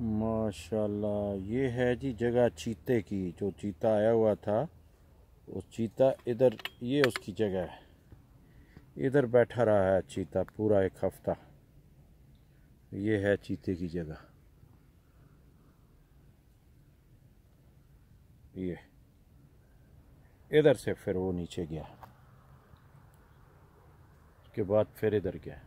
माशाल्लाह ये है जी जगह चीते की जो चीता आया हुआ था उस चीता इधर ये उसकी जगह है इधर बैठा रहा है चीता पूरा एक हफ्ता ये है चीते की जगह ये इधर से फिर वो नीचे गया उसके बाद फिर इधर गया